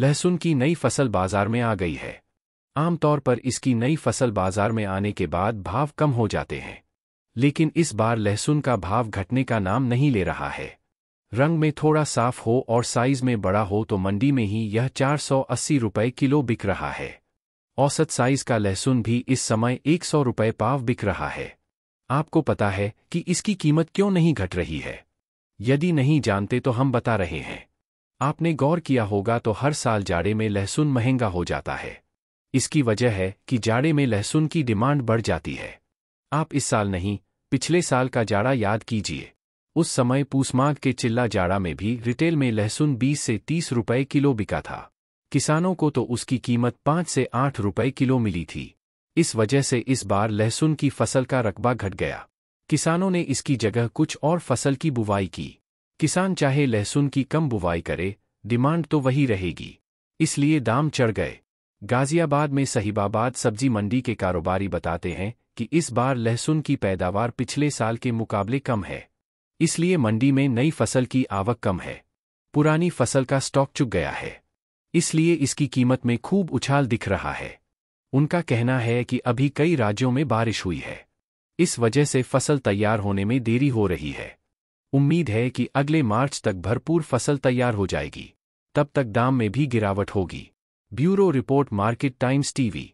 लहसुन की नई फसल बाजार में आ गई है आमतौर पर इसकी नई फसल बाजार में आने के बाद भाव कम हो जाते हैं लेकिन इस बार लहसुन का भाव घटने का नाम नहीं ले रहा है रंग में थोड़ा साफ हो और साइज में बड़ा हो तो मंडी में ही यह 480 रुपए किलो बिक रहा है औसत साइज का लहसुन भी इस समय 100 रुपए पाव बिक रहा है आपको पता है कि इसकी कीमत क्यों नहीं घट रही है यदि नहीं जानते तो हम बता रहे हैं आपने गौर किया होगा तो हर साल जाड़े में लहसुन महंगा हो जाता है इसकी वजह है कि जाड़े में लहसुन की डिमांड बढ़ जाती है आप इस साल नहीं पिछले साल का जाड़ा याद कीजिए उस समय पूसमाग के चिल्ला जाड़ा में भी रिटेल में लहसुन 20 से 30 रुपए किलो बिका था किसानों को तो उसकी कीमत 5 से 8 रुपए किलो मिली थी इस वजह से इस बार लहसुन की फसल का रकबा घट गया किसानों ने इसकी जगह कुछ और फसल की बुवाई की किसान चाहे लहसुन की कम बुवाई करे डिमांड तो वही रहेगी इसलिए दाम चढ़ गए गाजियाबाद में सहीबाबाद सब्जी मंडी के कारोबारी बताते हैं कि इस बार लहसुन की पैदावार पिछले साल के मुकाबले कम है इसलिए मंडी में नई फसल की आवक कम है पुरानी फसल का स्टॉक चुक गया है इसलिए इसकी कीमत में खूब उछाल दिख रहा है उनका कहना है कि अभी कई राज्यों में बारिश हुई है इस वजह से फसल तैयार होने में देरी हो रही है उम्मीद है कि अगले मार्च तक भरपूर फसल तैयार हो जाएगी तब तक दाम में भी गिरावट होगी bureau report market times TV